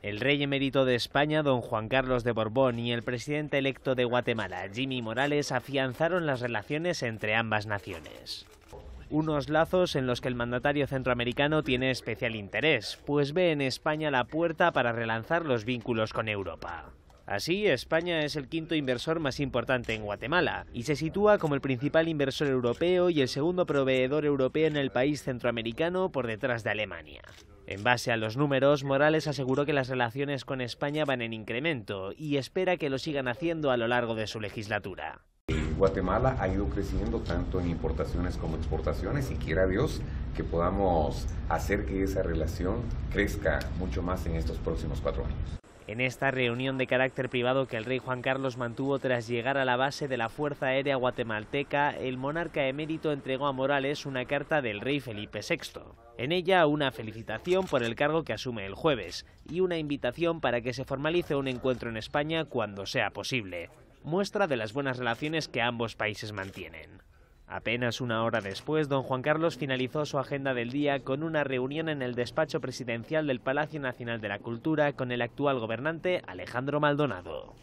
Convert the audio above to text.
El rey emérito de España, don Juan Carlos de Borbón, y el presidente electo de Guatemala, Jimmy Morales, afianzaron las relaciones entre ambas naciones. Unos lazos en los que el mandatario centroamericano tiene especial interés, pues ve en España la puerta para relanzar los vínculos con Europa. Así, España es el quinto inversor más importante en Guatemala y se sitúa como el principal inversor europeo y el segundo proveedor europeo en el país centroamericano por detrás de Alemania. En base a los números, Morales aseguró que las relaciones con España van en incremento y espera que lo sigan haciendo a lo largo de su legislatura. Guatemala ha ido creciendo tanto en importaciones como exportaciones y quiera Dios que podamos hacer que esa relación crezca mucho más en estos próximos cuatro años. En esta reunión de carácter privado que el rey Juan Carlos mantuvo tras llegar a la base de la Fuerza Aérea Guatemalteca, el monarca emérito entregó a Morales una carta del rey Felipe VI. En ella una felicitación por el cargo que asume el jueves y una invitación para que se formalice un encuentro en España cuando sea posible, muestra de las buenas relaciones que ambos países mantienen. Apenas una hora después, don Juan Carlos finalizó su agenda del día con una reunión en el despacho presidencial del Palacio Nacional de la Cultura con el actual gobernante Alejandro Maldonado.